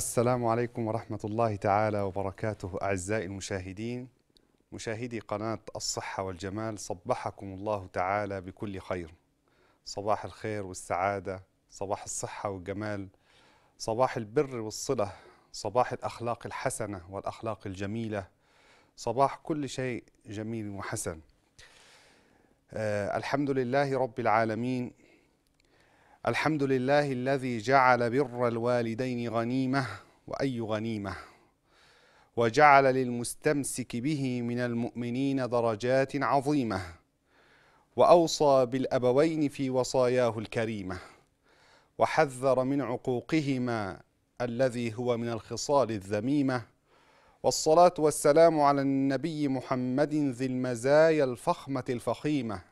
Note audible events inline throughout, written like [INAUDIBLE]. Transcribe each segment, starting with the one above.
السلام عليكم ورحمة الله تعالى وبركاته أعزائي المشاهدين مشاهدي قناة الصحة والجمال صبحكم الله تعالى بكل خير صباح الخير والسعادة صباح الصحة والجمال صباح البر والصلة صباح الأخلاق الحسنة والأخلاق الجميلة صباح كل شيء جميل وحسن أه الحمد لله رب العالمين الحمد لله الذي جعل بر الوالدين غنيمة وأي غنيمة وجعل للمستمسك به من المؤمنين درجات عظيمة وأوصى بالأبوين في وصاياه الكريمة وحذر من عقوقهما الذي هو من الخصال الذميمة والصلاة والسلام على النبي محمد ذي المزايا الفخمة الفخيمة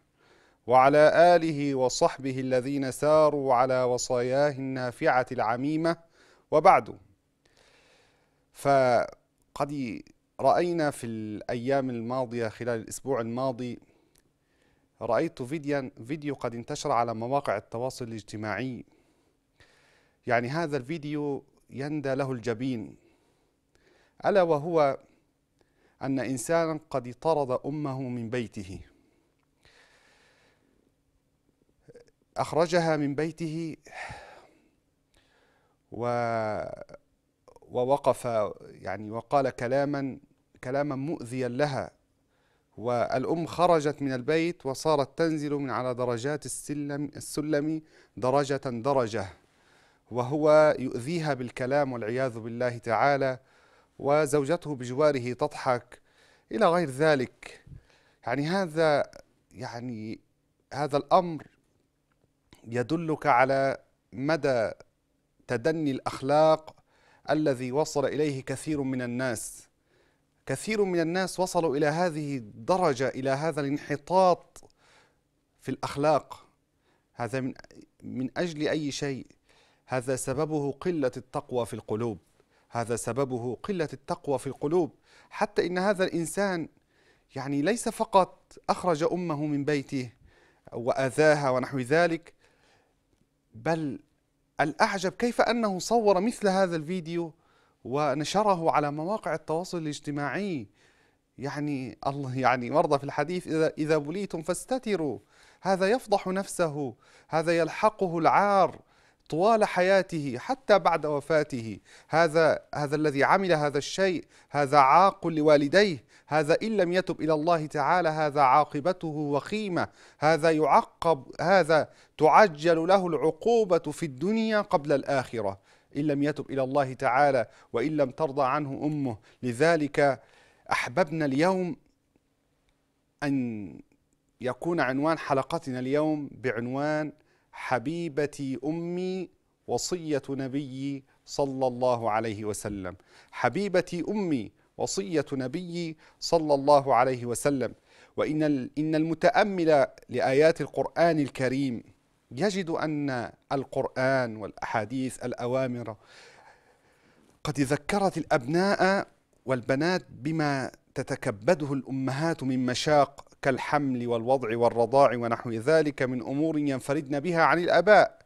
وعلى آله وصحبه الذين ساروا على وصاياه النافعة العميمة وبعد فقد رأينا في الأيام الماضية خلال الأسبوع الماضي رأيت فيديو, فيديو قد انتشر على مواقع التواصل الاجتماعي يعني هذا الفيديو يندى له الجبين ألا وهو أن إنسانا قد طرد أمه من بيته أخرجها من بيته و ووقف يعني وقال كلاما كلاما مؤذيا لها والأم خرجت من البيت وصارت تنزل من على درجات السلم السلم درجة درجة وهو يؤذيها بالكلام والعياذ بالله تعالى وزوجته بجواره تضحك إلى غير ذلك يعني هذا يعني هذا الأمر يدلك على مدى تدني الاخلاق الذي وصل اليه كثير من الناس كثير من الناس وصلوا الى هذه الدرجه الى هذا الانحطاط في الاخلاق هذا من من اجل اي شيء هذا سببه قله التقوى في القلوب هذا سببه قله التقوى في القلوب حتى ان هذا الانسان يعني ليس فقط اخرج امه من بيته واذاها ونحو ذلك بل الأعجب كيف أنه صور مثل هذا الفيديو ونشره على مواقع التواصل الاجتماعي يعني الله يعني مرضى في الحديث إذا إذا بليتم فاستتروا هذا يفضح نفسه هذا يلحقه العار طوال حياته حتى بعد وفاته هذا هذا الذي عمل هذا الشيء هذا عاق لوالديه هذا ان لم يتب الى الله تعالى هذا عاقبته وخيمه هذا يعقب هذا تعجل له العقوبه في الدنيا قبل الاخره ان لم يتب الى الله تعالى وان لم ترضى عنه امه لذلك احببنا اليوم ان يكون عنوان حلقتنا اليوم بعنوان حبيبتي امي وصيه نبيي صلى الله عليه وسلم حبيبتي امي وصيه نبيي صلى الله عليه وسلم وان ان المتامل لايات القران الكريم يجد ان القران والاحاديث الاوامر قد ذكرت الابناء والبنات بما تتكبده الامهات من مشاق كالحمل والوضع والرضاع ونحو ذلك من امور ينفردن بها عن الاباء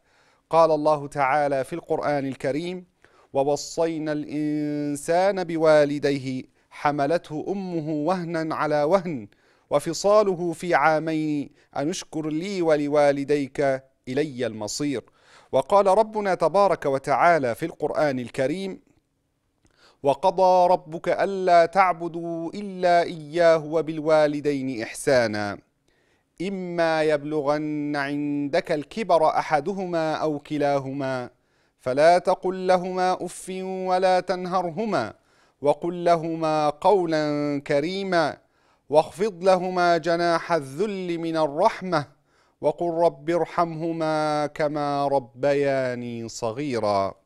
قال الله تعالى في القران الكريم ووصينا الانسان بوالديه حملته امه وهنا على وهن وفصاله في عامين ان اشكر لي ولوالديك الي المصير وقال ربنا تبارك وتعالى في القران الكريم وقضى ربك ألا تعبدوا إلا إياه وبالوالدين إحسانا إما يبلغن عندك الكبر أحدهما أو كلاهما فلا تقل لهما أف ولا تنهرهما وقل لهما قولا كريما واخفض لهما جناح الذل من الرحمة وقل رب ارحمهما كما ربياني صغيراً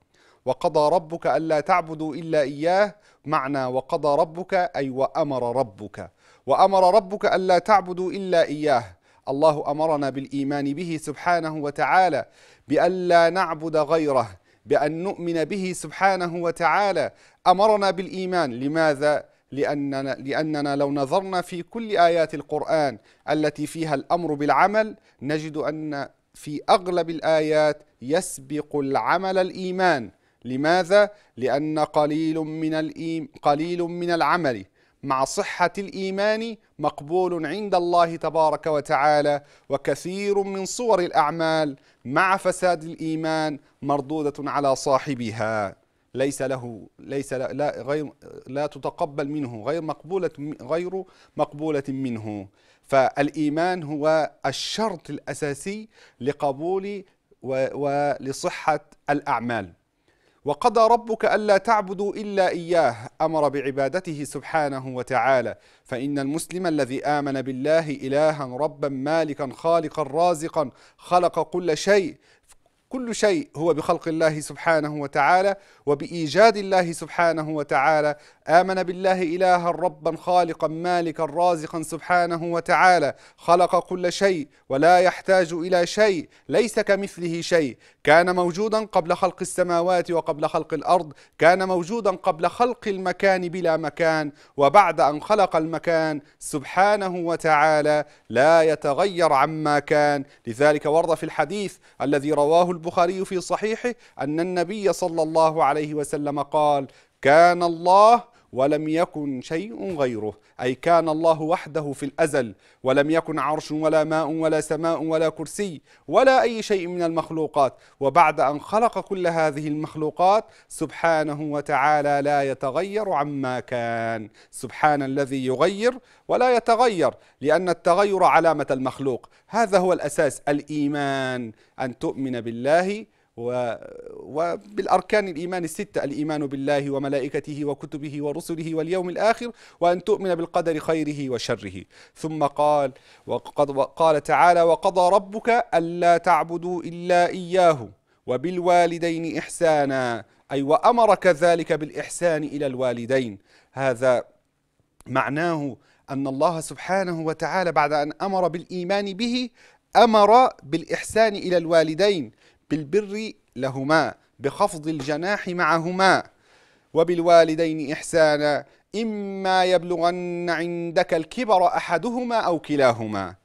وقضى ربك ألا تعبدوا إلا إياه معنى وقضى ربك أي وأمر ربك وأمر ربك ألا تعبدوا إلا إياه الله امرنا بالايمان به سبحانه وتعالى بألا نعبد غيره بان نؤمن به سبحانه وتعالى امرنا بالايمان لماذا لاننا لاننا لو نظرنا في كل ايات القران التي فيها الامر بالعمل نجد ان في اغلب الايات يسبق العمل الايمان لماذا؟ لأن قليل من الإيم قليل من العمل مع صحة الإيمان مقبول عند الله تبارك وتعالى وكثير من صور الأعمال مع فساد الإيمان مردودة على صاحبها ليس له ليس لا, لا غير لا تتقبل منه غير مقبولة غير مقبولة منه فالإيمان هو الشرط الأساسي لقبول ولصحة الأعمال وقضى ربك ألا تعبدوا إلا إياه أمر بعبادته سبحانه وتعالى فإن المسلم الذي آمن بالله إلها ربا مالكا خالقا رازقا خلق كل شيء كل شيء هو بخلق الله سبحانه وتعالى وبإيجاد الله سبحانه وتعالى آمن بالله إلها ربا خالقا مالكا رازقا سبحانه وتعالى خلق كل شيء ولا يحتاج إلى شيء ليس كمثله شيء كان موجودا قبل خلق السماوات وقبل خلق الأرض كان موجودا قبل خلق المكان بلا مكان وبعد أن خلق المكان سبحانه وتعالى لا يتغير عما كان لذلك ورد في الحديث الذي رواه البخاري في صحيحه أن النبي صلى الله عليه وسلم قال كان الله ولم يكن شيء غيره أي كان الله وحده في الأزل ولم يكن عرش ولا ماء ولا سماء ولا كرسي ولا أي شيء من المخلوقات وبعد أن خلق كل هذه المخلوقات سبحانه وتعالى لا يتغير عما كان سبحان الذي يغير ولا يتغير لأن التغير علامة المخلوق هذا هو الأساس الإيمان أن تؤمن بالله و... وبالأركان الإيمان الستة الإيمان بالله وملائكته وكتبه ورسله واليوم الآخر وأن تؤمن بالقدر خيره وشره ثم قال وقد قال تعالى وقضى ربك ألا تعبدوا إلا إياه وبالوالدين إحسانا أي وأمر كذلك بالإحسان إلى الوالدين هذا معناه أن الله سبحانه وتعالى بعد أن أمر بالإيمان به أمر بالإحسان إلى الوالدين بالبر لهما بخفض الجناح معهما وبالوالدين إحسانا إما يبلغن عندك الكبر أحدهما أو كلاهما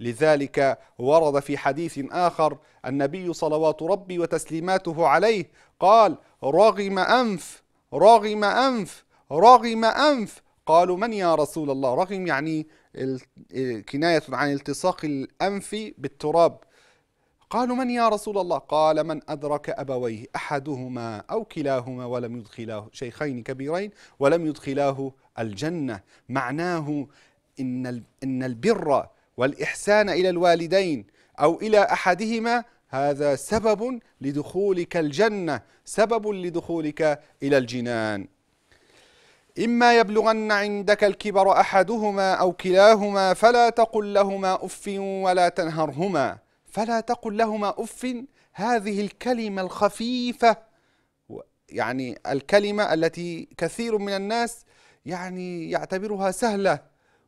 لذلك ورد في حديث آخر النبي صلوات ربي وتسليماته عليه قال رغم أنف رغم أنف رغم أنف قالوا من يا رسول الله رغم يعني إيه، كناية عن التصاق الأنف بالتراب قالوا من يا رسول الله قال من أدرك أبويه أحدهما أو كلاهما ولم يدخلاه شيخين كبيرين ولم يدخلاه الجنة معناه إن, إن البر والإحسان إلى الوالدين أو إلى أحدهما هذا سبب لدخولك الجنة سبب لدخولك إلى الجنان إما يبلغن عندك الكبر أحدهما أو كلاهما فلا تقل لهما أف ولا تنهرهما فلا تقل لهما اف هذه الكلمه الخفيفه يعني الكلمه التي كثير من الناس يعني يعتبرها سهله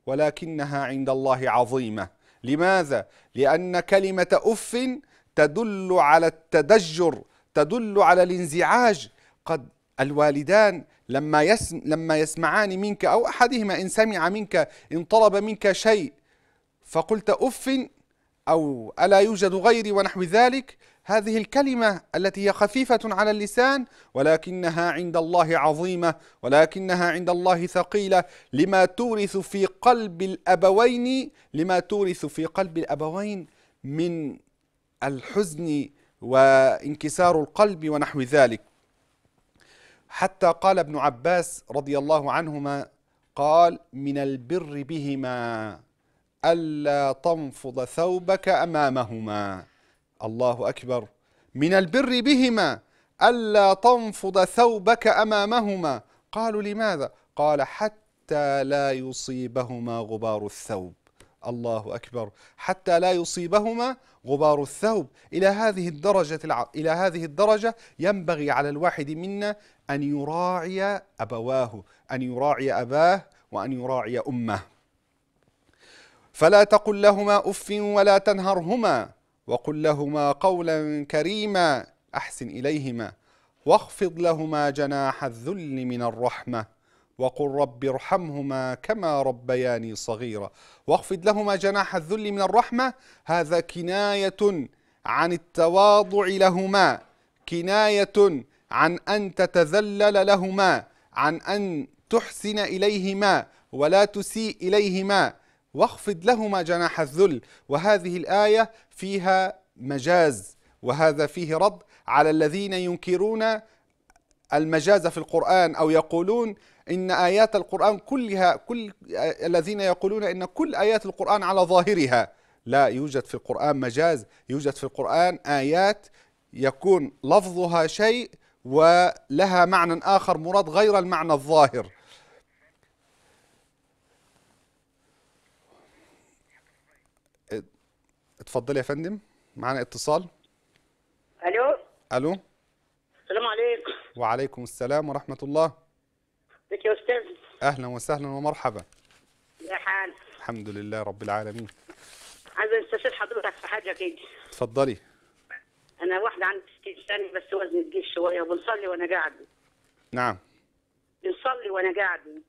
ولكنها عند الله عظيمه لماذا لان كلمه اف تدل على التدجر تدل على الانزعاج قد الوالدان لما يسم لما يسمعان منك او احدهما ان سمع منك ان طلب منك شيء فقلت اف أو ألا يوجد غيري ونحو ذلك هذه الكلمة التي هي خفيفة على اللسان ولكنها عند الله عظيمة ولكنها عند الله ثقيلة لما تورث في قلب الأبوين لما تورث في قلب الأبوين من الحزن وانكسار القلب ونحو ذلك حتى قال ابن عباس رضي الله عنهما قال من البر بهما ألا تنفض ثوبك أمامهما الله أكبر من البر بهما ألا تنفض ثوبك أمامهما قالوا لماذا قال حتى لا يصيبهما غبار الثوب الله أكبر حتى لا يصيبهما غبار الثوب إلى هذه الدرجة الع... إلى هذه الدرجة ينبغي على الواحد منا أن يراعي أبواه أن يراعي أباه وأن يراعي أمه فلا تقل لهما اف ولا تنهرهما وقل لهما قولا كريما احسن اليهما واخفض لهما جناح الذل من الرحمه وقل رب ارحمهما كما ربياني صغيرا واخفض لهما جناح الذل من الرحمه هذا كنايه عن التواضع لهما كنايه عن ان تتذلل لهما عن ان تحسن اليهما ولا تسيء اليهما واخفض لهما جناح الذل وهذه الآية فيها مجاز وهذا فيه رد على الذين ينكرون المجاز في القرآن أو يقولون إن آيات القرآن كلها كل الذين يقولون إن كل آيات القرآن على ظاهرها لا يوجد في القرآن مجاز يوجد في القرآن آيات يكون لفظها شيء ولها معنى آخر مراد غير المعنى الظاهر اتفضلي يا فندم معانا اتصال الو الو السلام عليكم وعليكم السلام ورحمه الله ازيك يا استاذ اهلا وسهلا ومرحبا يا حال الحمد لله رب العالمين عايز استشير حضرتك في حاجه كده اتفضلي انا واحده عندي 60 سنه بس وزني تقيل شويه وبنصلي وانا قاعده نعم بنصلي وانا قاعده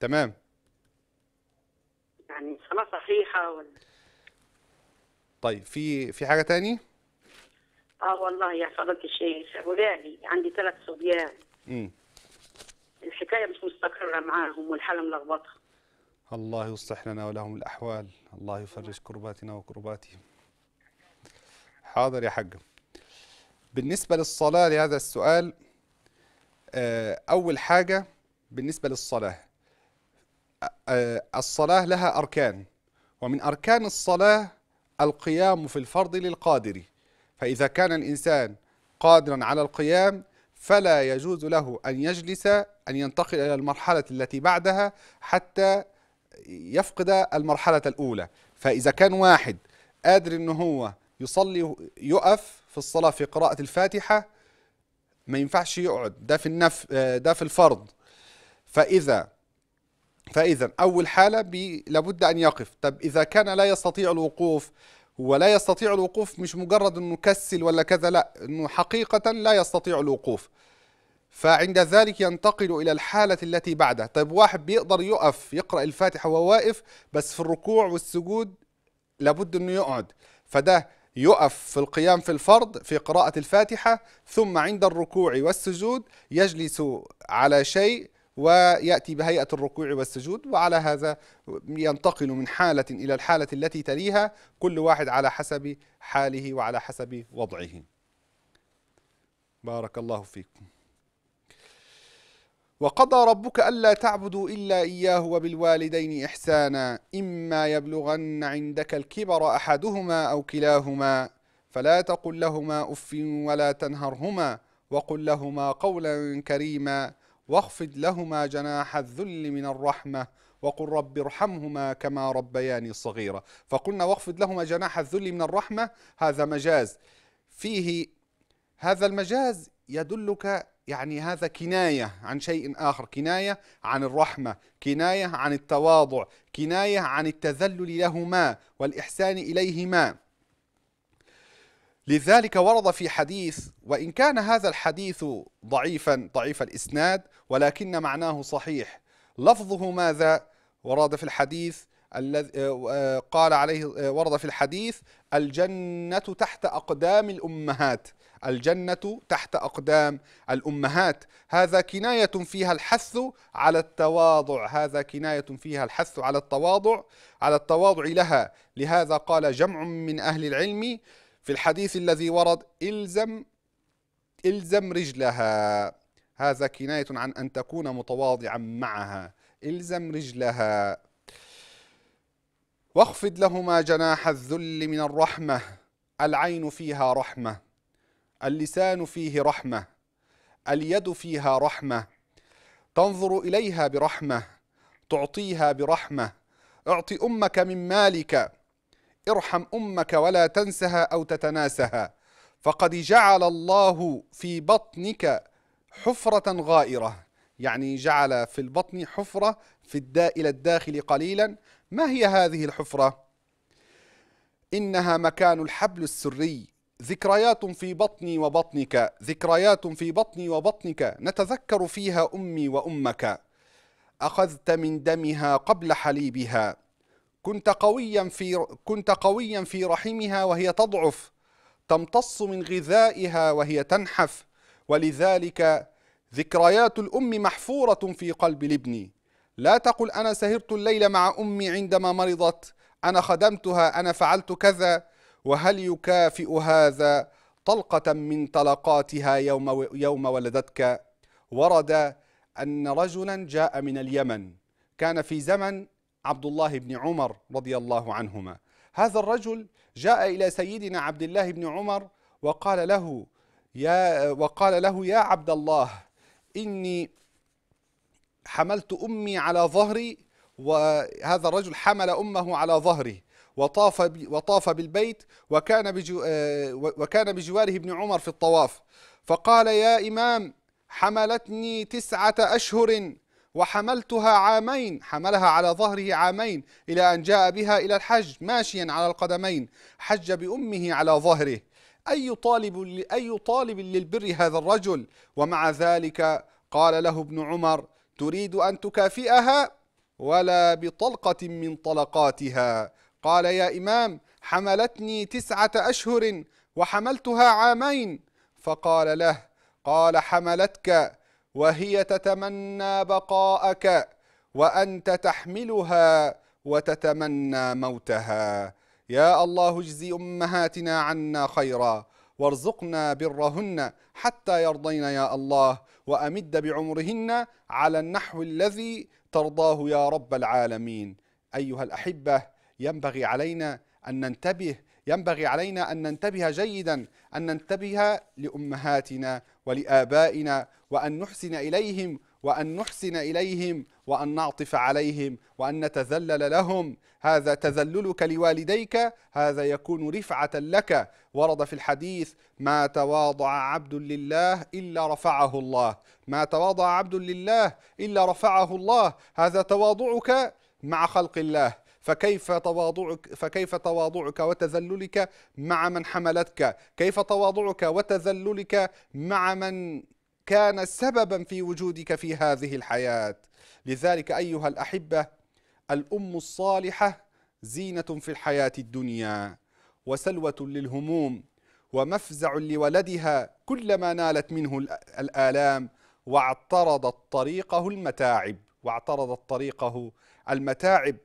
تمام يعني صلاه صحيحه ولا طيب في في حاجه تاني اه والله يا فضيله الشيخ ولادي عندي ثلاث صبيان امم الحكايه مش مستقره معاهم والحاله ملخبطه الله يصلح لنا ولهم الاحوال الله يفرج كرباتنا وكرباتهم حاضر يا حاجه بالنسبه للصلاه لهذا السؤال آه، اول حاجه بالنسبه للصلاه آه، آه، الصلاه لها اركان ومن اركان الصلاه القيام في الفرض للقادر فإذا كان الإنسان قادرا على القيام فلا يجوز له أن يجلس أن ينتقل إلى المرحلة التي بعدها حتى يفقد المرحلة الأولى فإذا كان واحد قادر أنه هو يصلي يقف في الصلاة في قراءة الفاتحة ما ينفعش يقعد ده في النف ده في الفرض فإذا فإذا أول حالة لابد أن يقف طب إذا كان لا يستطيع الوقوف ولا يستطيع الوقوف مش مجرد أنه كسل ولا كذا لا أنه حقيقة لا يستطيع الوقوف فعند ذلك ينتقل إلى الحالة التي بعدها طيب واحد بيقدر يقف يقرأ الفاتحة وهو واقف بس في الركوع والسجود لابد أنه يقعد فده يقف في القيام في الفرض في قراءة الفاتحة ثم عند الركوع والسجود يجلس على شيء ويأتي بهيئة الركوع والسجود وعلى هذا ينتقل من حالة إلى الحالة التي تليها كل واحد على حسب حاله وعلى حسب وضعه بارك الله فيكم وقضى ربك ألا تعبدوا إلا إياه وبالوالدين إحسانا إما يبلغن عندك الكبر أحدهما أو كلاهما فلا تقل لهما أف ولا تنهرهما وقل لهما قولا كريما واخفض لهما جناح الذل من الرحمة وقل رب ارحمهما كما ربياني صغيرة فقلنا واخفض لهما جناح الذل من الرحمة هذا مجاز فيه هذا المجاز يدلك يعني هذا كناية عن شيء آخر كناية عن الرحمة كناية عن التواضع كناية عن التذلل لهما والإحسان إليهما لذلك ورد في حديث وإن كان هذا الحديث ضعيفا ضعيف الإسناد ولكن معناه صحيح لفظه ماذا ورد في الحديث الذي آه، قال عليه آه، ورد في الحديث الجنة تحت أقدام الأمهات الجنة تحت أقدام الأمهات هذا كناية فيها الحث على التواضع هذا كناية فيها الحث على التواضع على التواضع لها لهذا قال جمع من أهل العلم في الحديث الذي ورد الزم الزم رجلها هذا كناية عن أن تكون متواضعا معها الزم رجلها واخفض لهما جناح الذل من الرحمة العين فيها رحمة اللسان فيه رحمة اليد فيها رحمة تنظر إليها برحمة تعطيها برحمة اعطي أمك من مالك ارحم امك ولا تنسها او تتناسها فقد جعل الله في بطنك حفره غائره يعني جعل في البطن حفره في الداء الى الداخل قليلا ما هي هذه الحفره انها مكان الحبل السري ذكريات في بطني وبطنك ذكريات في بطني وبطنك نتذكر فيها امي وامك اخذت من دمها قبل حليبها كنت قويا في كنت قويا في رحمها وهي تضعف تمتص من غذائها وهي تنحف ولذلك ذكريات الأم محفورة في قلب الابن لا تقل أنا سهرت الليل مع أمي عندما مرضت أنا خدمتها أنا فعلت كذا وهل يكافئ هذا طلقة من طلقاتها يوم, يوم ولدتك ورد أن رجلا جاء من اليمن كان في زمن عبد الله بن عمر رضي الله عنهما هذا الرجل جاء إلى سيدنا عبد الله بن عمر وقال له يا وقال له يا عبد الله إني حملت أمي على ظهري وهذا الرجل حمل أمه على ظهره وطاف وطاف بالبيت وكان وكان بجواره ابن عمر في الطواف فقال يا إمام حملتني تسعة أشهر وحملتها عامين حملها على ظهره عامين إلى أن جاء بها إلى الحج ماشيا على القدمين حج بأمه على ظهره أي طالب, أي طالب للبر هذا الرجل ومع ذلك قال له ابن عمر تريد أن تكافئها ولا بطلقة من طلقاتها قال يا إمام حملتني تسعة أشهر وحملتها عامين فقال له قال حملتك وهي تتمنى بقاءك وأنت تحملها وتتمنى موتها يا الله اجزي أمهاتنا عنا خيرا وارزقنا برهن حتى يرضين يا الله وأمد بعمرهن على النحو الذي ترضاه يا رب العالمين أيها الأحبة ينبغي علينا أن ننتبه ينبغي علينا أن ننتبه جيدا أن ننتبه لأمهاتنا ولآبائنا وأن نحسن إليهم وأن نحسن إليهم وأن نعطف عليهم وأن نتذلل لهم هذا تذللك لوالديك هذا يكون رفعة لك ورد في الحديث ما تواضع عبد لله إلا رفعه الله ما تواضع عبد لله إلا رفعه الله هذا تواضعك مع خلق الله فكيف تواضعك فكيف تواضعك وتذللك مع من حملتك كيف تواضعك وتذللك مع من كان سببا في وجودك في هذه الحياة لذلك أيها الأحبة الأم الصالحة زينة في الحياة الدنيا وسلوة للهموم ومفزع لولدها كلما نالت منه الآلام واعترضت طريقه المتاعب واعترضت طريقه المتاعب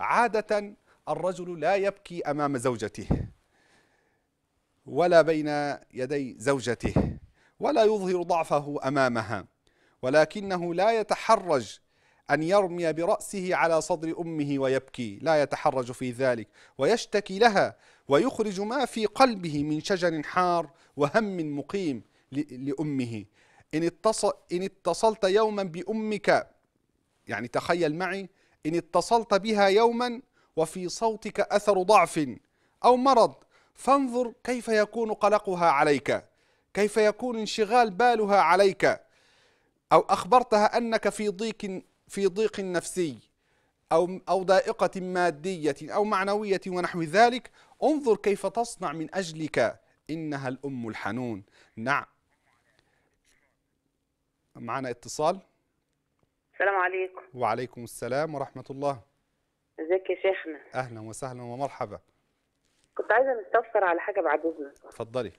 عادة الرجل لا يبكي أمام زوجته ولا بين يدي زوجته ولا يظهر ضعفه أمامها ولكنه لا يتحرج أن يرمي برأسه على صدر أمه ويبكي لا يتحرج في ذلك ويشتكي لها ويخرج ما في قلبه من شجن حار وهم مقيم لأمه إن, اتصل إن اتصلت يوما بأمك يعني تخيل معي إن اتصلت بها يوما وفي صوتك أثر ضعف أو مرض فانظر كيف يكون قلقها عليك كيف يكون انشغال بالها عليك أو أخبرتها أنك في ضيق في ضيق نفسي أو أو ضائقة مادية أو معنوية ونحو ذلك انظر كيف تصنع من أجلك إنها الأم الحنون نعم معنا اتصال السلام عليكم وعليكم السلام ورحمة الله ازيك يا شيخنا أهلا وسهلا ومرحبا كنت عايزة نستفسر على حاجة بعد إذنك اتفضلي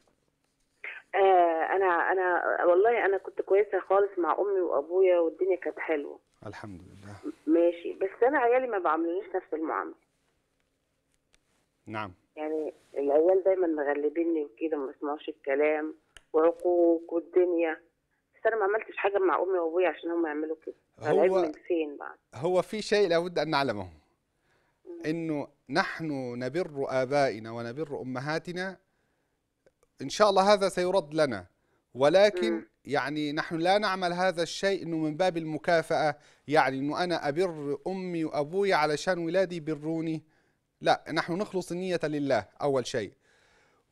آه أنا أنا والله أنا كنت كويسة خالص مع أمي وأبويا والدنيا كانت حلوة الحمد لله ماشي بس أنا عيالي ما بعملونيش نفس المعاملة نعم يعني العيال دايما مغلبيني وكده ما بسمعوش الكلام وعقوق والدنيا بس انا ما عملتش حاجه مع امي وابويا عشان هم يعملوا كده هو من فين بقى هو في شيء لابد ان نعلمه انه نحن نبر ابائنا ونبر امهاتنا ان شاء الله هذا سيرد لنا ولكن م. يعني نحن لا نعمل هذا الشيء انه من باب المكافاه يعني انه انا ابر امي وابوي علشان ولادي يبروني لا نحن نخلص النيه لله اول شيء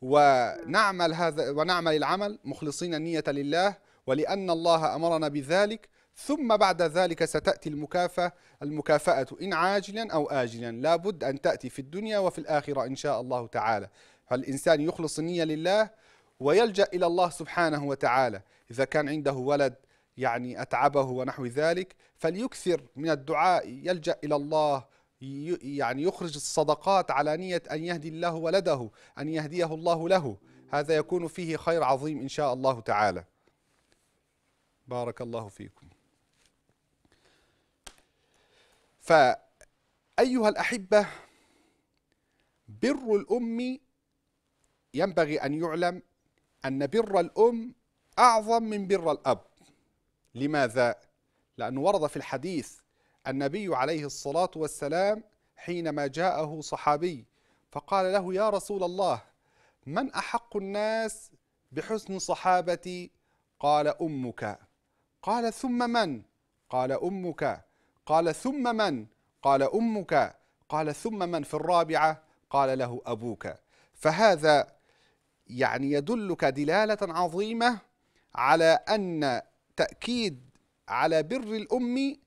ونعمل هذا ونعمل العمل مخلصين النيه لله ولأن الله أمرنا بذلك ثم بعد ذلك ستأتي المكافأة المكافأة إن عاجلا أو آجلا لا بد أن تأتي في الدنيا وفي الآخرة إن شاء الله تعالى فالإنسان يخلص النية لله ويلجأ إلى الله سبحانه وتعالى إذا كان عنده ولد يعني أتعبه ونحو ذلك فليكثر من الدعاء يلجأ إلى الله يعني يخرج الصدقات على نية أن يهدي الله ولده أن يهديه الله له هذا يكون فيه خير عظيم إن شاء الله تعالى بارك الله فيكم فأيها الأحبة بر الأم ينبغي أن يعلم أن بر الأم أعظم من بر الأب لماذا؟ لأنه ورد في الحديث النبي عليه الصلاة والسلام حينما جاءه صحابي فقال له يا رسول الله من أحق الناس بحسن صحابتي قال أمك قال ثم من قال امك قال ثم من قال امك قال ثم من في الرابعه قال له ابوك فهذا يعني يدلك دلاله عظيمه على ان تاكيد على بر الام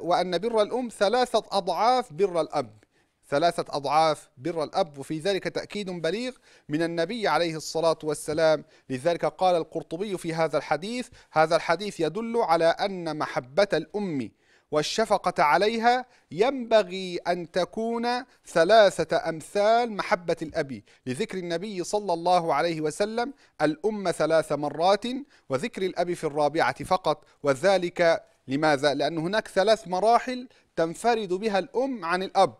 وان بر الام ثلاثه اضعاف بر الاب ثلاثة أضعاف بر الأب وفي ذلك تأكيد بليغ من النبي عليه الصلاة والسلام لذلك قال القرطبي في هذا الحديث هذا الحديث يدل على أن محبة الأم والشفقة عليها ينبغي أن تكون ثلاثة أمثال محبة الأب لذكر النبي صلى الله عليه وسلم الأم ثلاث مرات وذكر الأب في الرابعة فقط وذلك لماذا؟ لأن هناك ثلاث مراحل تنفرد بها الأم عن الأب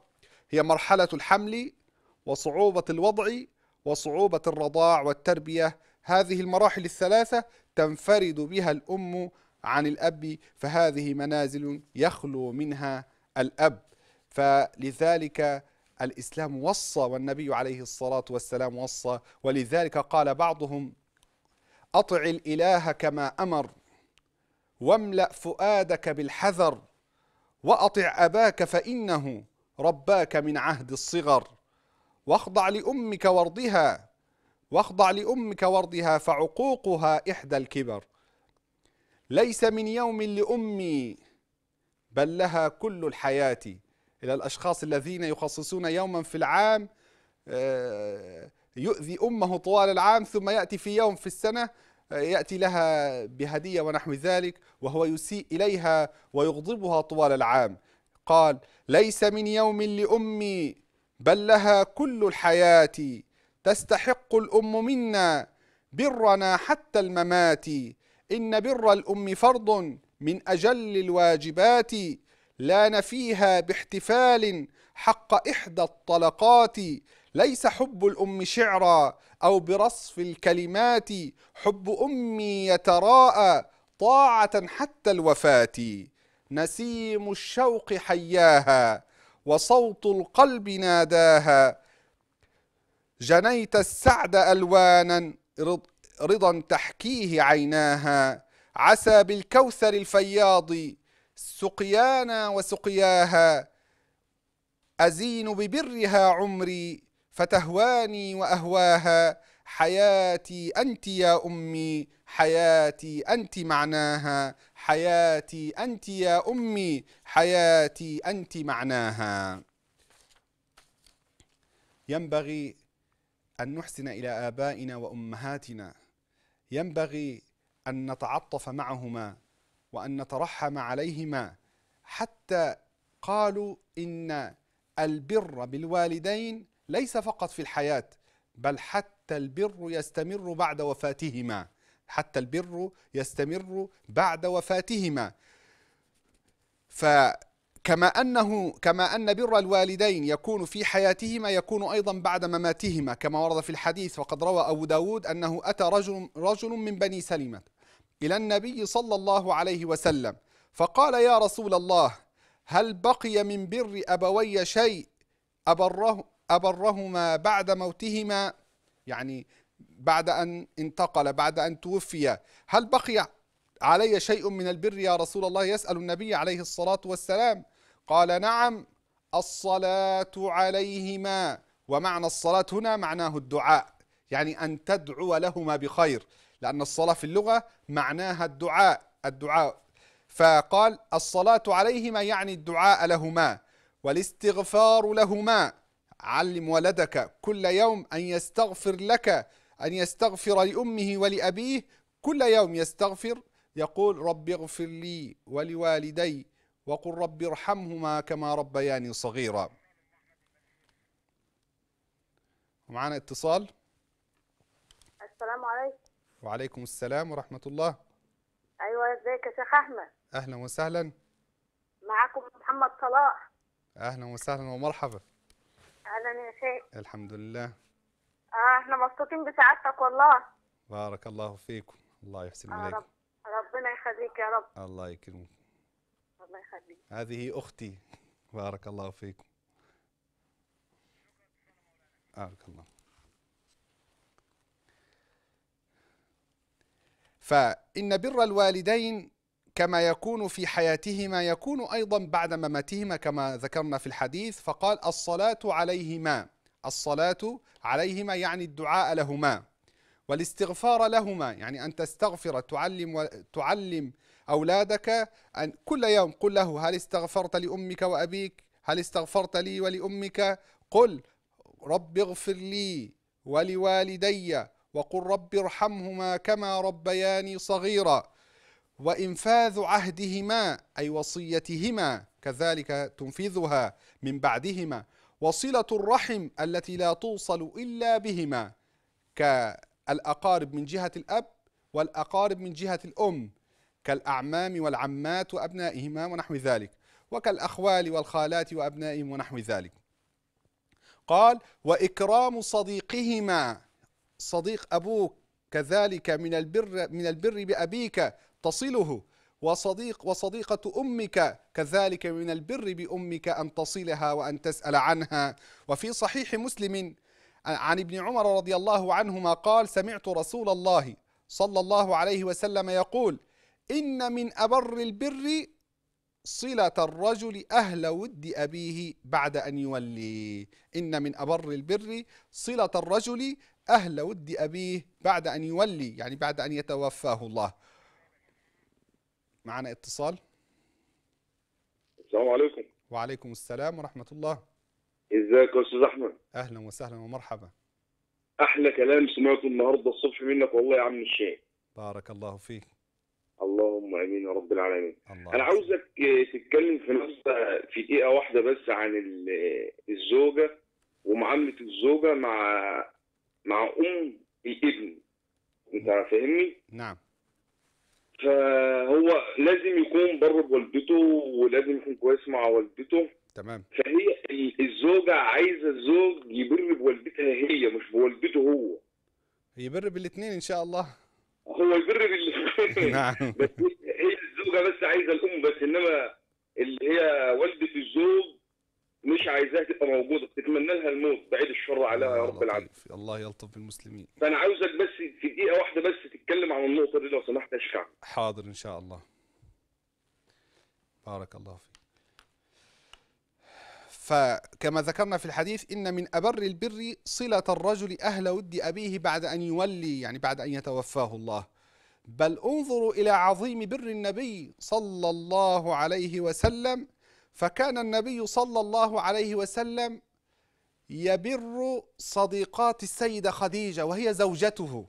هي مرحلة الحمل وصعوبة الوضع وصعوبة الرضاع والتربية هذه المراحل الثلاثة تنفرد بها الأم عن الأب فهذه منازل يخلو منها الأب فلذلك الإسلام وصى والنبي عليه الصلاة والسلام وصى ولذلك قال بعضهم أطع الإله كما أمر واملأ فؤادك بالحذر وأطع أباك فإنه رباك من عهد الصغر واخضع لأمك وارضها واخضع لأمك وارضها فعقوقها إحدى الكبر ليس من يوم لأمي بل لها كل الحياة إلى الأشخاص الذين يخصصون يوما في العام آه، يؤذي أمه طوال العام ثم يأتي في يوم في السنة آه، يأتي لها بهدية ونحو ذلك وهو يسيء إليها ويغضبها طوال العام قال ليس من يوم لأمي بل لها كل الحياة تستحق الأم منا برنا حتى الممات إن بر الأم فرض من أجل الواجبات لا نفيها باحتفال حق إحدى الطلقات ليس حب الأم شعرا أو برصف الكلمات حب أمي يتراءى طاعة حتى الوفاة نسيم الشوق حياها وصوت القلب ناداها جنيت السعد الوانا رضا تحكيه عيناها عسى بالكوثر الفياض سقيانا وسقياها ازين ببرها عمري فتهواني واهواها حياتي انت يا امي حياتي انت معناها حياتي أنت يا أمي حياتي أنت معناها ينبغي أن نحسن إلى آبائنا وأمهاتنا ينبغي أن نتعطف معهما وأن نترحم عليهما حتى قالوا إن البر بالوالدين ليس فقط في الحياة بل حتى البر يستمر بعد وفاتهما حتى البر يستمر بعد وفاتهما فكما أنه كما أن بر الوالدين يكون في حياتهما يكون أيضا بعد مماتهما كما ورد في الحديث وقد روى أبو داود أنه أتى رجل, رجل من بني سلمة إلى النبي صلى الله عليه وسلم فقال يا رسول الله هل بقي من بر أبوي شيء أبره أبرهما بعد موتهما يعني بعد أن انتقل بعد أن توفي هل بقي علي شيء من البر يا رسول الله يسأل النبي عليه الصلاة والسلام قال نعم الصلاة عليهما ومعنى الصلاة هنا معناه الدعاء يعني أن تدعو لهما بخير لأن الصلاة في اللغة معناها الدعاء الدعاء فقال الصلاة عليهما يعني الدعاء لهما والاستغفار لهما علم ولدك كل يوم أن يستغفر لك أن يستغفر لأمه ولأبيه كل يوم يستغفر يقول رب اغفر لي ولوالدي وقل رب ارحمهما كما ربياني صغيرا معنا اتصال السلام عليكم وعليكم السلام ورحمة الله أيوة ازيك يا شيخ أحمد أهلا وسهلا معكم محمد صلاح أهلا وسهلا ومرحبا أهلا يا شيخ الحمد لله اه احنا مبسوطين بسعادتك والله بارك الله فيكم الله يحسن آه اليك رب. ربنا يخليك يا رب الله يكرمك الله يخليك هذه اختي بارك الله فيكم بارك الله فإن بر الوالدين كما يكون في حياتهما يكون أيضا بعد مماتهما كما ذكرنا في الحديث فقال الصلاة عليهما الصلاة عليهما يعني الدعاء لهما والاستغفار لهما يعني أن تستغفر تعلم تعلم أولادك أن كل يوم قل له هل استغفرت لأمك وأبيك هل استغفرت لي ولأمك قل رب اغفر لي ولوالدي وقل رب ارحمهما كما ربياني صغيرا وإنفاذ عهدهما أي وصيتهما كذلك تنفذها من بعدهما وصلة الرحم التي لا توصل إلا بهما كالأقارب من جهة الأب والأقارب من جهة الأم كالأعمام والعمات وأبنائهما ونحو ذلك وكالأخوال والخالات وأبنائهم ونحو ذلك قال وإكرام صديقهما صديق أبوك كذلك من البر من البر بأبيك تصله وصديق وصديقة أمك كذلك من البر بأمك أن تصلها وأن تسأل عنها وفي صحيح مسلم عن ابن عمر رضي الله عنهما قال سمعت رسول الله صلى الله عليه وسلم يقول إن من أبر البر صلة الرجل أهل ود أبيه بعد أن يولي إن من أبر البر صلة الرجل أهل ود أبيه بعد أن يولي يعني بعد أن يتوفاه الله معنا اتصال السلام عليكم وعليكم السلام ورحمة الله ازيك يا استاذ احمد اهلا وسهلا ومرحبا احلى كلام سمعته النهارده الصبح منك والله يا عم الشيخ بارك الله فيك اللهم امين يا رب العالمين الله انا عاوزك تتكلم في نفس في دقيقه واحده بس عن الزوجه ومعامله الزوجه مع مع ام الابن انت فاهمني نعم فهو لازم يكون بر بوالدته ولازم يكون كويس مع والدته تمام فهي الزوجه عايزه الزوج يبر بوالدتها هي مش بوالدته هو يبر بالاثنين ان شاء الله هو يبر بالاثنين [LAUGHS] نعم بس هي الزوجه بس عايزه الام بس انما اللي هي والده الزوج مش عايزاها تبقى موجوده بتتمنى لها الموت بعيد الشر عليها يا رب العالمين الله يلطف بالمسلمين فانا عاوزك بس في دقيقه واحده بس تتكلم عن النقطه دي لو سمحت يا شيخ حاضر ان شاء الله بارك الله فيك فكما ذكرنا في الحديث إن من أبر البر صلة الرجل أهل ود أبيه بعد أن يولي يعني بعد أن يتوفاه الله بل انظروا إلى عظيم بر النبي صلى الله عليه وسلم فكان النبي صلى الله عليه وسلم يبر صديقات السيدة خديجة وهي زوجته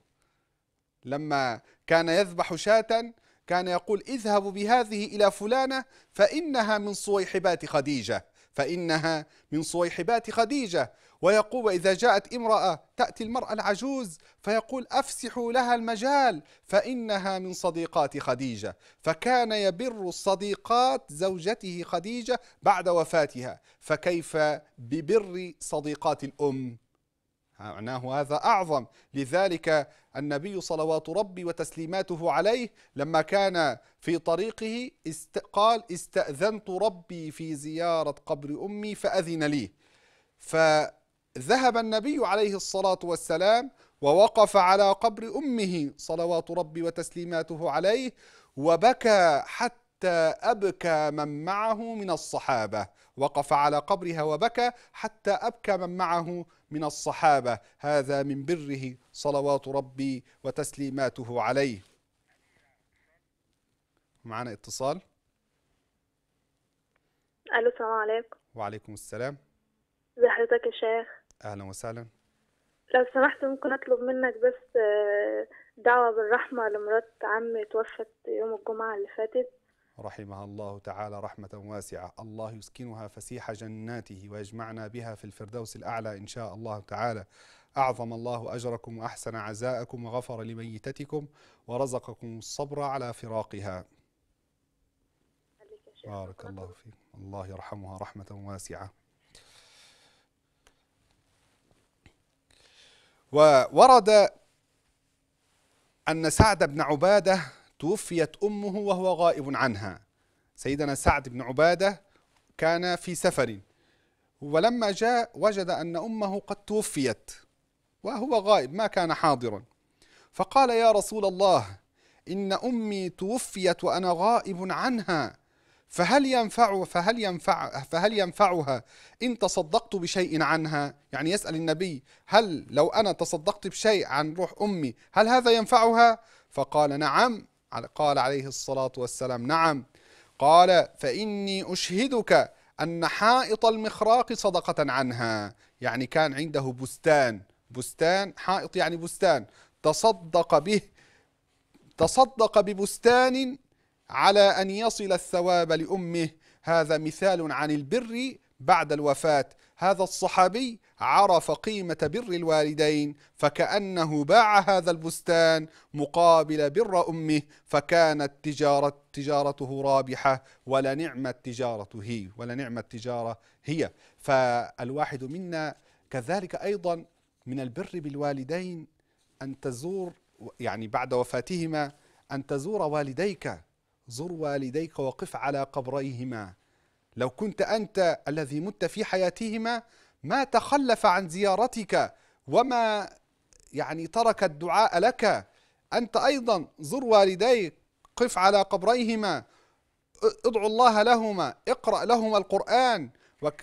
لما كان يذبح شاة كان يقول اذهبوا بهذه إلى فلانة فإنها من صويحبات خديجة فإنها من صويحبات خديجة ويقول وإذا جاءت امرأة تأتي المرأة العجوز فيقول أفسحوا لها المجال فإنها من صديقات خديجة فكان يبر صديقات زوجته خديجة بعد وفاتها فكيف ببر صديقات الأم معناه هذا أعظم لذلك النبي صلوات ربي وتسليماته عليه لما كان في طريقه است قال استأذنت ربي في زيارة قبر أمي فأذن لي ف ذهب النبي عليه الصلاة والسلام ووقف على قبر أمه صلوات ربي وتسليماته عليه وبكى حتى أبكى من معه من الصحابة وقف على قبرها وبكى حتى أبكى من معه من الصحابة هذا من بره صلوات ربي وتسليماته عليه معنا اتصال ألو السلام عليكم وعليكم السلام ازي حضرتك يا شيخ اهلا وسهلا لو سمحت ممكن اطلب منك بس آه، دعوة بالرحمة لمرات عمي توفت يوم الجمعة اللي فاتت رحمها الله تعالى رحمة واسعة الله يسكنها فسيح جناته ويجمعنا بها في الفردوس الأعلى إن شاء الله تعالى أعظم الله أجركم وأحسن عزاءكم وغفر لميتتكم ورزقكم الصبر على فراقها بارك الله فيك الله يرحمها رحمة واسعة وورد أن سعد بن عبادة توفيت أمه وهو غائب عنها سيدنا سعد بن عبادة كان في سفر ولما جاء وجد أن أمه قد توفيت وهو غائب ما كان حاضرا فقال يا رسول الله إن أمي توفيت وأنا غائب عنها فهل ينفع فهل ينفع فهل ينفعها إن تصدقت بشيء عنها؟ يعني يسأل النبي هل لو أنا تصدقت بشيء عن روح أمي هل هذا ينفعها؟ فقال نعم قال عليه الصلاة والسلام نعم قال فإني أشهدك أن حائط المخراق صدقة عنها يعني كان عنده بستان بستان حائط يعني بستان تصدق به تصدق ببستان على أن يصل الثواب لأمه هذا مثال عن البر بعد الوفاة هذا الصحابي عرف قيمة بر الوالدين فكأنه باع هذا البستان مقابل بر أمه فكانت تجارة تجارته رابحة نعمة تجارته ولا نعمة تجارة هي فالواحد منا كذلك أيضا من البر بالوالدين أن تزور يعني بعد وفاتهما أن تزور والديك زر والديك وقف على قبريهما لو كنت أنت الذي مت في حياتهما ما تخلف عن زيارتك وما يعني ترك الدعاء لك أنت أيضا زر والديك قف على قبريهما ادعو الله لهما اقرأ لهما القرآن وك...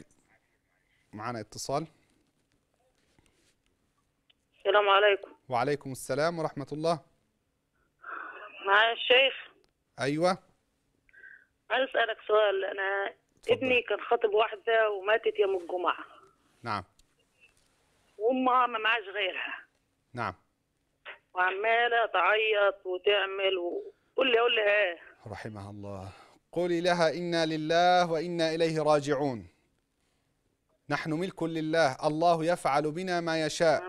معنا اتصال السلام عليكم وعليكم السلام ورحمة الله معايا الشيخ ايوه عايز اسالك سؤال انا اتفضل. ابني كان خاطب واحده وماتت يوم الجمعه نعم وامها ما معاش غيرها نعم وعماله تعيط وتعمل وقول لي قول لي ايه رحمها الله قولي لها انا لله وانا اليه راجعون نحن ملك لله الله يفعل بنا ما يشاء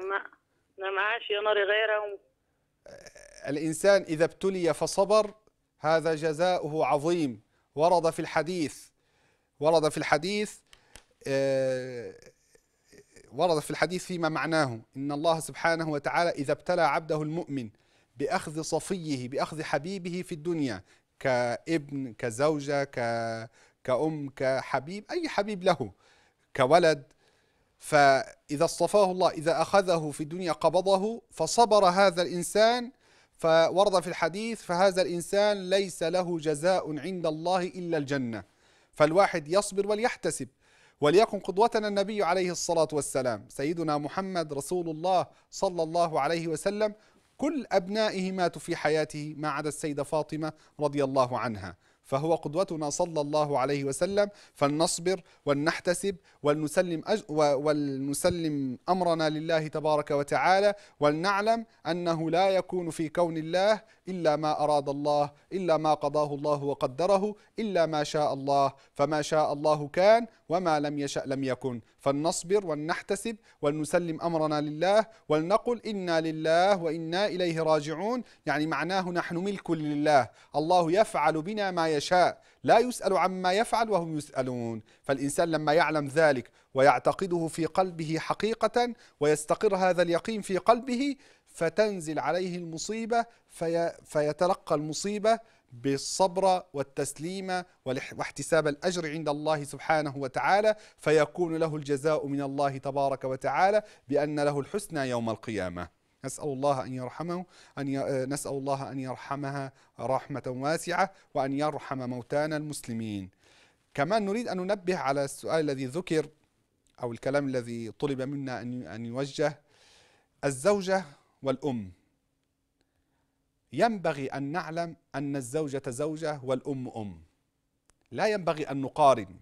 ما معاش يا نار غيره الانسان اذا ابتلي فصبر هذا جزاؤه عظيم ورد في الحديث ورد في الحديث آه، ورد في الحديث فيما معناه إن الله سبحانه وتعالى إذا ابتلى عبده المؤمن بأخذ صفيه بأخذ حبيبه في الدنيا كابن كزوجة كأم كحبيب أي حبيب له كولد فإذا اصطفاه الله إذا أخذه في الدنيا قبضه فصبر هذا الإنسان فورد في الحديث فهذا الإنسان ليس له جزاء عند الله إلا الجنة فالواحد يصبر وليحتسب وليكن قدوتنا النبي عليه الصلاة والسلام سيدنا محمد رسول الله صلى الله عليه وسلم كل أبنائه ماتوا في حياته ما عدا السيدة فاطمة رضي الله عنها فهو قدوتنا صلى الله عليه وسلم فلنصبر ولنحتسب ولنسلم, أج ولنسلم أمرنا لله تبارك وتعالى ولنعلم أنه لا يكون في كون الله إلا ما أراد الله إلا ما قضاه الله وقدره إلا ما شاء الله فما شاء الله كان وما لم يشأ لم يكن فلنصبر ولنحتسب ولنسلم أمرنا لله ولنقل إنا لله وإنا إليه راجعون يعني معناه نحن ملك لله الله يفعل بنا ما يشاء لا يسأل عما يفعل وهم يسألون فالإنسان لما يعلم ذلك ويعتقده في قلبه حقيقة ويستقر هذا اليقين في قلبه فتنزل عليه المصيبة فيتلقى المصيبة بالصبر والتسليم واحتساب الأجر عند الله سبحانه وتعالى فيكون له الجزاء من الله تبارك وتعالى بأن له الحسنى يوم القيامة نسأل الله أن يرحمه أن ي... آه، نسأل الله أن يرحمها رحمة واسعة وأن يرحم موتانا المسلمين كمان نريد أن ننبه على السؤال الذي ذكر أو الكلام الذي طلب منا أن أن يوجه الزوجة والأم ينبغي أن نعلم أن الزوجة زوجة والأم أم لا ينبغي أن نقارن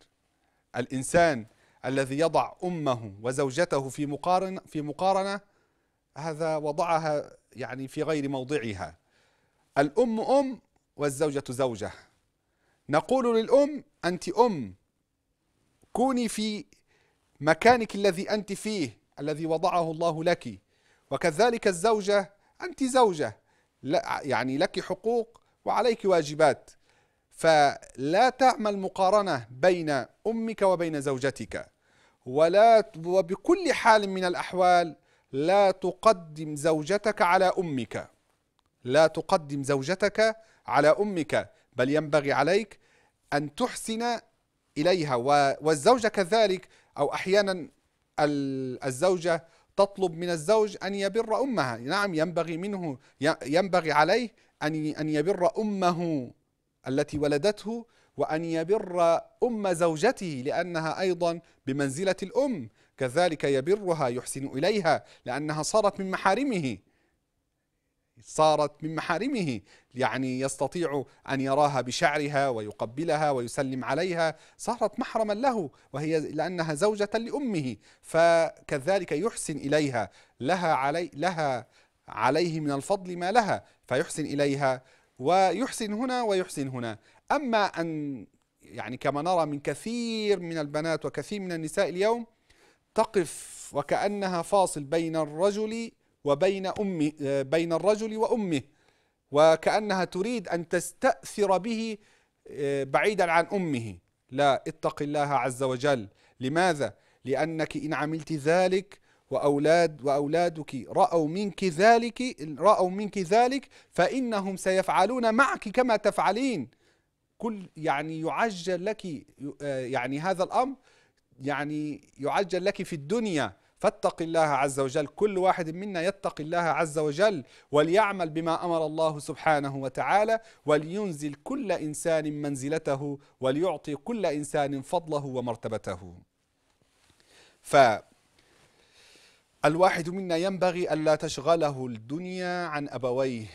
الإنسان الذي يضع أمه وزوجته في مقارنة, في مقارنة هذا وضعها يعني في غير موضعها الأم أم والزوجة زوجة نقول للأم أنت أم كوني في مكانك الذي أنت فيه الذي وضعه الله لك وكذلك الزوجة أنت زوجة لا يعني لك حقوق وعليك واجبات فلا تعمل مقارنة بين أمك وبين زوجتك ولا وبكل حال من الأحوال لا تقدم زوجتك على أمك لا تقدم زوجتك على أمك بل ينبغي عليك أن تحسن إليها والزوجة كذلك أو أحيانا الزوجة تطلب من الزوج أن يبر أمها نعم ينبغي منه ينبغي عليه أن أن يبر أمه التي ولدته وأن يبر أم زوجته لأنها أيضا بمنزلة الأم كذلك يبرها يحسن إليها لأنها صارت من محارمه صارت من محارمه يعني يستطيع أن يراها بشعرها ويقبلها ويسلم عليها صارت محرما له وهي لأنها زوجة لأمه فكذلك يحسن إليها لها, علي لها عليه من الفضل ما لها فيحسن إليها ويحسن هنا ويحسن هنا أما أن يعني كما نرى من كثير من البنات وكثير من النساء اليوم تقف وكأنها فاصل بين الرجل وبين أمه بين الرجل وأمه وكأنها تريد أن تستأثر به آه، بعيدا عن أمه لا اتق الله عز وجل لماذا؟ لأنك إن عملت ذلك وأولاد وأولادك رأوا منك ذلك رأوا منك ذلك فإنهم سيفعلون معك كما تفعلين كل يعني يعجل لك آه، يعني هذا الأمر يعني يعجل لك في الدنيا فاتق الله عز وجل كل واحد منا يتقي الله عز وجل وليعمل بما أمر الله سبحانه وتعالى ولينزل كل إنسان منزلته وليعطي كل إنسان فضله ومرتبته فالواحد منا ينبغي ألا تشغله الدنيا عن أبويه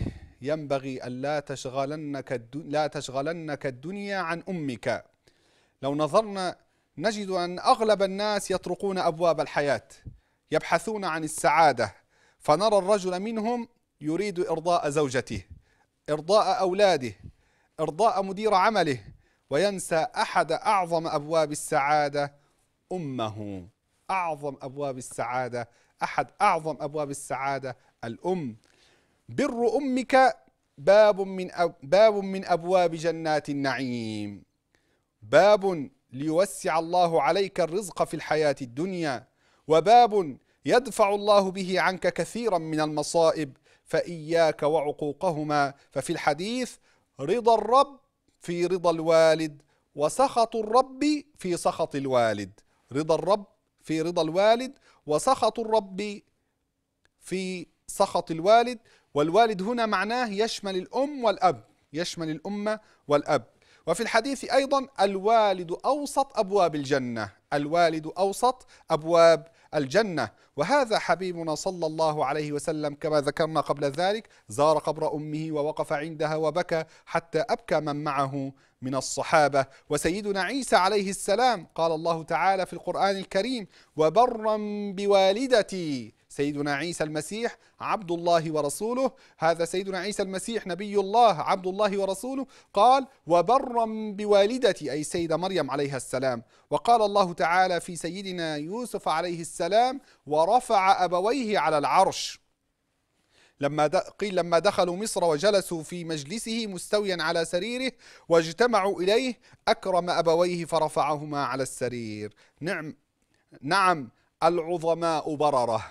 ينبغي ألا تشغلنك لا تشغلنك الدنيا عن أمك لو نظرنا نجد أن أغلب الناس يطرقون أبواب الحياة يبحثون عن السعادة فنرى الرجل منهم يريد إرضاء زوجته إرضاء أولاده إرضاء مدير عمله وينسى أحد أعظم أبواب السعادة أمه أعظم أبواب السعادة أحد أعظم أبواب السعادة الأم بر أمك باب من باب من أبواب جنات النعيم باب ليوسع الله عليك الرزق في الحياة الدنيا وباب يدفع الله به عنك كثيرا من المصائب فإياك وعقوقهما ففي الحديث رضا الرب في رضا الوالد وسخط الرب في سخط الوالد رضا الرب في رضا الوالد وسخط الرب في سخط الوالد والوالد هنا معناه يشمل الأم والأب يشمل الأمة والأب وفي الحديث أيضا الوالد أوسط أبواب الجنة الوالد أوسط أبواب الجنة وهذا حبيبنا صلى الله عليه وسلم كما ذكرنا قبل ذلك زار قبر أمه ووقف عندها وبكى حتى أبكى من معه من الصحابة وسيدنا عيسى عليه السلام قال الله تعالى في القرآن الكريم وبرا بوالدتي سيدنا عيسى المسيح عبد الله ورسوله هذا سيدنا عيسى المسيح نبي الله عبد الله ورسوله قال وبرا بوالدتي أي السيدة مريم عليها السلام وقال الله تعالى في سيدنا يوسف عليه السلام ورفع أبويه على العرش لما قيل لما دخلوا مصر وجلسوا في مجلسه مستويا على سريره واجتمعوا إليه أكرم أبويه فرفعهما على السرير نعم نعم العظماء برره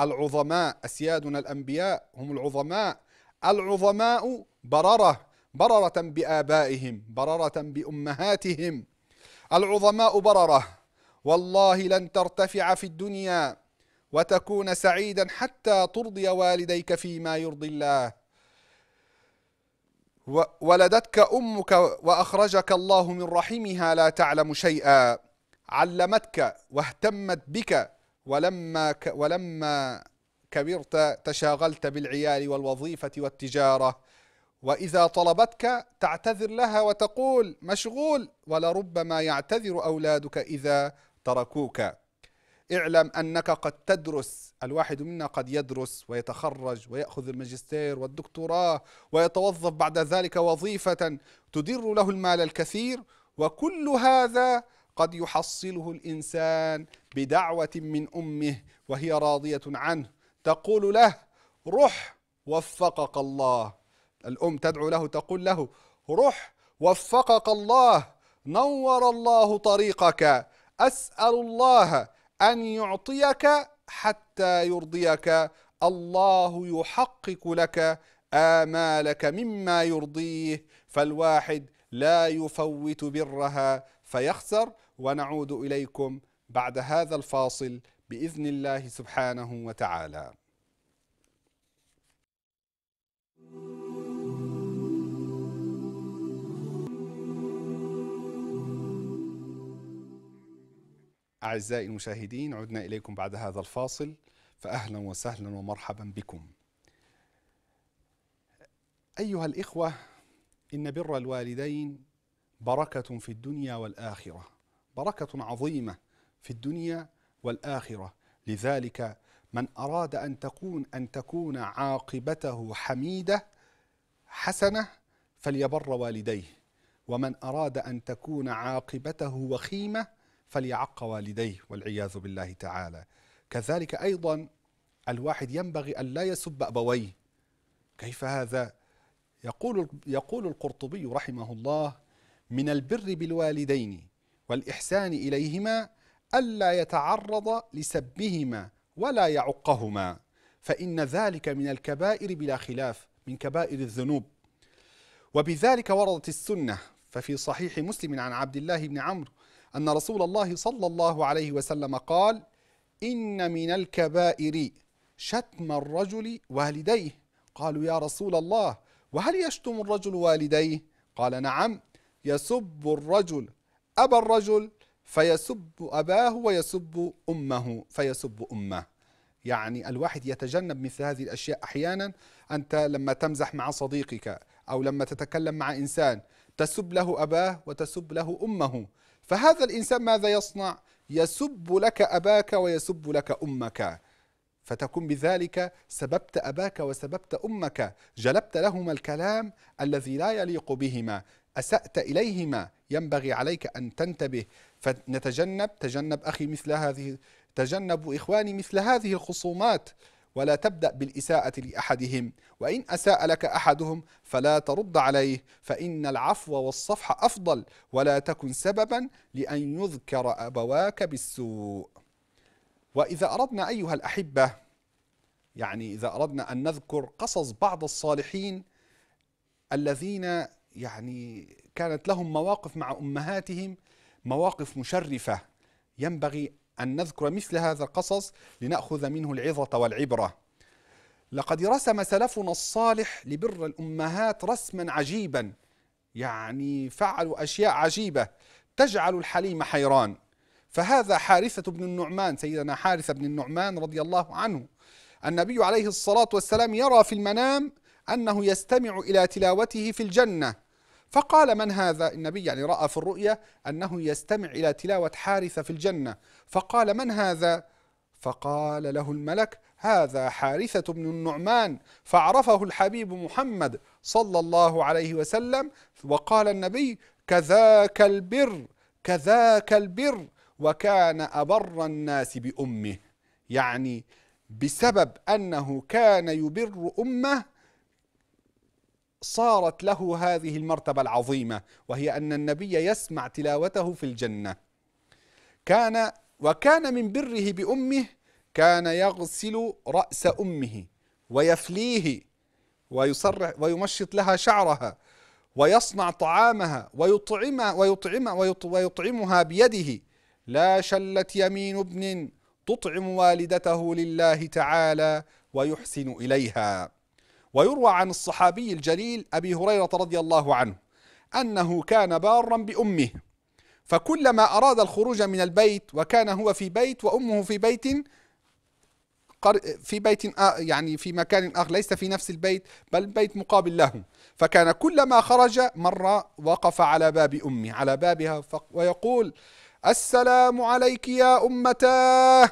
العظماء أسيادنا الأنبياء هم العظماء العظماء بررة بررة بآبائهم بررة بأمهاتهم العظماء بررة والله لن ترتفع في الدنيا وتكون سعيدا حتى ترضي والديك فيما يرضي الله ولدتك أمك وأخرجك الله من رحمها لا تعلم شيئا علمتك واهتمت بك ولما ك ولما كبرت تشاغلت بالعيال والوظيفة والتجارة وإذا طلبتك تعتذر لها وتقول مشغول ولربما يعتذر أولادك إذا تركوك اعلم أنك قد تدرس الواحد منا قد يدرس ويتخرج ويأخذ الماجستير والدكتوراه ويتوظف بعد ذلك وظيفة تدر له المال الكثير وكل هذا قد يحصله الإنسان بدعوة من أمه وهي راضية عنه تقول له رح وفقك الله الأم تدعو له تقول له رح وفقك الله نور الله طريقك أسأل الله أن يعطيك حتى يرضيك الله يحقق لك آمالك مما يرضيه فالواحد لا يفوت برها فيخسر ونعود إليكم بعد هذا الفاصل بإذن الله سبحانه وتعالى أعزائي المشاهدين عدنا إليكم بعد هذا الفاصل فأهلا وسهلا ومرحبا بكم أيها الإخوة إن بر الوالدين بركة في الدنيا والآخرة بركة عظيمة في الدنيا والآخرة لذلك من أراد أن تكون أن تكون عاقبته حميدة حسنة فليبر والديه ومن أراد أن تكون عاقبته وخيمة فليعق والديه والعياذ بالله تعالى كذلك أيضا الواحد ينبغي أن لا يسب أبويه كيف هذا يقول, يقول القرطبي رحمه الله من البر بالوالدين والإحسان إليهما ألا يتعرض لسبهما ولا يعقهما فإن ذلك من الكبائر بلا خلاف من كبائر الذنوب وبذلك وردت السنة ففي صحيح مسلم عن عبد الله بن عمرو أن رسول الله صلى الله عليه وسلم قال إن من الكبائر شتم الرجل والديه قالوا يا رسول الله وهل يشتم الرجل والديه قال نعم يسب الرجل أبى الرجل فيسب أباه ويسب أمه فيسب أمه يعني الواحد يتجنب مثل هذه الأشياء أحيانا أنت لما تمزح مع صديقك أو لما تتكلم مع إنسان تسب له أباه وتسب له أمه فهذا الإنسان ماذا يصنع يسب لك أباك ويسب لك أمك فتكون بذلك سببت أباك وسببت أمك جلبت لهما الكلام الذي لا يليق بهما أسأت إليهما ينبغي عليك أن تنتبه فنتجنب تجنب أخي مثل هذه تجنب إخواني مثل هذه الخصومات ولا تبدأ بالإساءة لأحدهم وإن أساء لك أحدهم فلا ترد عليه فإن العفو والصفح أفضل ولا تكن سببا لأن يذكر أبواك بالسوء وإذا أردنا أيها الأحبة يعني إذا أردنا أن نذكر قصص بعض الصالحين الذين يعني كانت لهم مواقف مع امهاتهم مواقف مشرفه ينبغي ان نذكر مثل هذا القصص لناخذ منه العظه والعبره لقد رسم سلفنا الصالح لبر الامهات رسما عجيبا يعني فعلوا اشياء عجيبه تجعل الحليم حيران فهذا حارثه بن النعمان سيدنا حارثه بن النعمان رضي الله عنه النبي عليه الصلاه والسلام يرى في المنام انه يستمع الى تلاوته في الجنه فقال من هذا النبي يعني رأى في الرؤيا أنه يستمع إلى تلاوة حارثة في الجنة فقال من هذا فقال له الملك هذا حارثة بن النعمان فعرفه الحبيب محمد صلى الله عليه وسلم وقال النبي كذاك البر كذاك البر وكان أبر الناس بأمه يعني بسبب أنه كان يبر أمه صارت له هذه المرتبة العظيمة وهي أن النبي يسمع تلاوته في الجنة كان وكان من بره بأمه كان يغسل رأس أمه ويفليه ويصرح ويمشط لها شعرها ويصنع طعامها ويطعم ويطعم ويطعمها بيده لا شلت يمين ابن تطعم والدته لله تعالى ويحسن إليها ويروى عن الصحابي الجليل أبي هريرة رضي الله عنه أنه كان بارا بأمه فكلما أراد الخروج من البيت وكان هو في بيت وأمه في بيت في بيت يعني في مكان آخر ليس في نفس البيت بل بيت مقابل له فكان كلما خرج مرة وقف على باب أمه على بابها ويقول السلام عليك يا أمتاه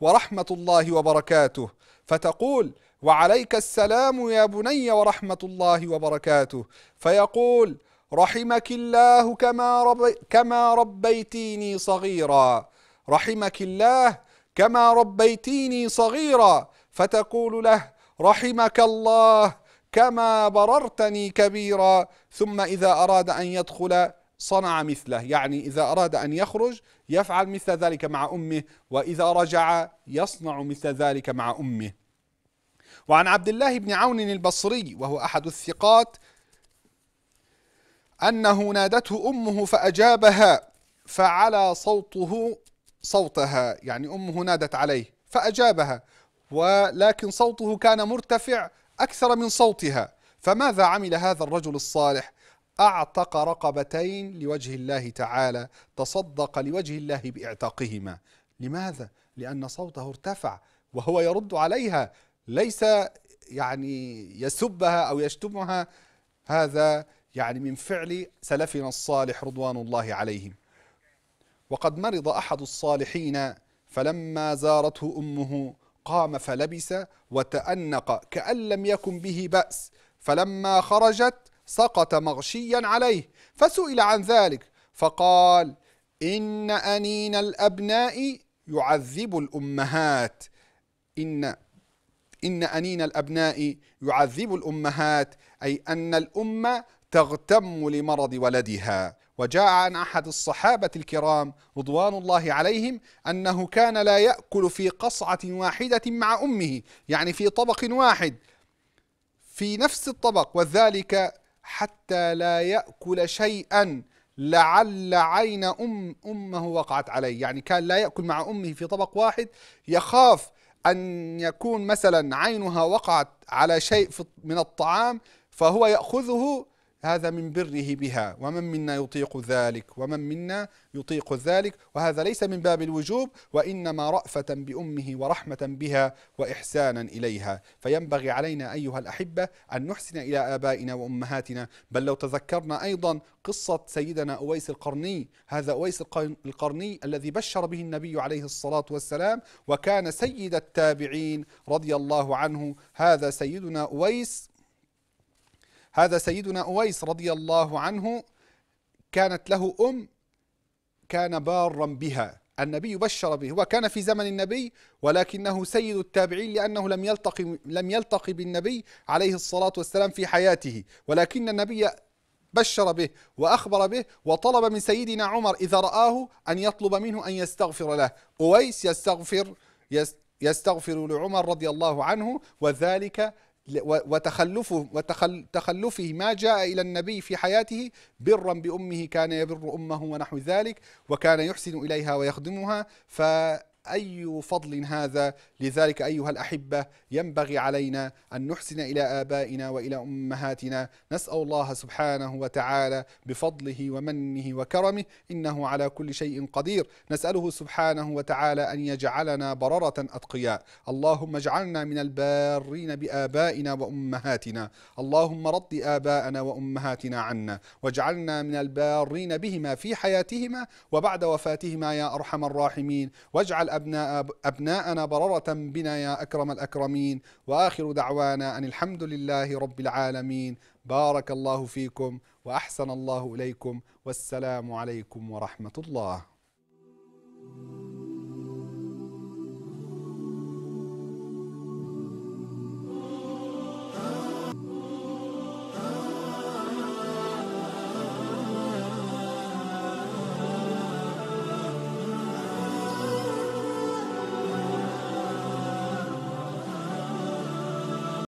ورحمة الله وبركاته فتقول وعليك السلام يا بني ورحمة الله وبركاته فيقول رحمك الله كما, ربي كما ربيتيني صغيرا رحمك الله كما ربيتيني صغيرا فتقول له رحمك الله كما بررتني كبيرا ثم إذا أراد أن يدخل صنع مثله يعني إذا أراد أن يخرج يفعل مثل ذلك مع أمه وإذا رجع يصنع مثل ذلك مع أمه وعن عبد الله بن عون البصري وهو أحد الثقات أنه نادته أمه فأجابها فعلى صوته صوتها يعني أمه نادت عليه فأجابها ولكن صوته كان مرتفع أكثر من صوتها فماذا عمل هذا الرجل الصالح أعتق رقبتين لوجه الله تعالى تصدق لوجه الله باعتاقهما لماذا؟ لأن صوته ارتفع وهو يرد عليها ليس يعني يسبها أو يشتمها هذا يعني من فعل سلفنا الصالح رضوان الله عليهم وقد مرض أحد الصالحين فلما زارته أمه قام فلبس وتأنق كأن لم يكن به بأس فلما خرجت سقط مغشيا عليه فسئل عن ذلك فقال إن أنين الأبناء يعذب الأمهات إن إن أنين الأبناء يعذب الأمهات أي أن الأمة تغتم لمرض ولدها وجاء عن أحد الصحابة الكرام رضوان الله عليهم أنه كان لا يأكل في قصعة واحدة مع أمه يعني في طبق واحد في نفس الطبق وذلك حتى لا يأكل شيئا لعل عين أم أمه وقعت عليه يعني كان لا يأكل مع أمه في طبق واحد يخاف أن يكون مثلا عينها وقعت على شيء من الطعام فهو يأخذه هذا من بره بها ومن منا يطيق ذلك ومن منا يطيق ذلك وهذا ليس من باب الوجوب وإنما رأفة بأمه ورحمة بها وإحسانا إليها فينبغي علينا أيها الأحبة أن نحسن إلى آبائنا وأمهاتنا بل لو تذكرنا أيضا قصة سيدنا أويس القرني هذا أويس القرني الذي بشر به النبي عليه الصلاة والسلام وكان سيد التابعين رضي الله عنه هذا سيدنا أويس هذا سيدنا أويس رضي الله عنه كانت له أم كان بارا بها النبي بشر به هو كان في زمن النبي ولكنه سيد التابعين لأنه لم يلتقي, لم يلتقي بالنبي عليه الصلاة والسلام في حياته ولكن النبي بشر به وأخبر به وطلب من سيدنا عمر إذا رآه أن يطلب منه أن يستغفر له أويس يستغفر يستغفر لعمر رضي الله عنه وذلك وتخلفه وتخلفه ما جاء إلى النبي في حياته برا بأمه كان يبر أمه ونحو ذلك وكان يحسن إليها ويخدمها ف أي فضل هذا لذلك أيها الأحبة ينبغي علينا أن نحسن إلى آبائنا وإلى أمهاتنا نسأل الله سبحانه وتعالى بفضله ومنه وكرمه إنه على كل شيء قدير نسأله سبحانه وتعالى أن يجعلنا بررة أتقياء اللهم اجعلنا من البارين بآبائنا وأمهاتنا اللهم رد آباءنا وأمهاتنا عنا واجعلنا من البارين بهما في حياتهما وبعد وفاتهما يا أرحم الراحمين واجعل أبناء أبناءنا بررة بنا يا أكرم الأكرمين وآخر دعوانا أن الحمد لله رب العالمين بارك الله فيكم وأحسن الله إليكم والسلام عليكم ورحمة الله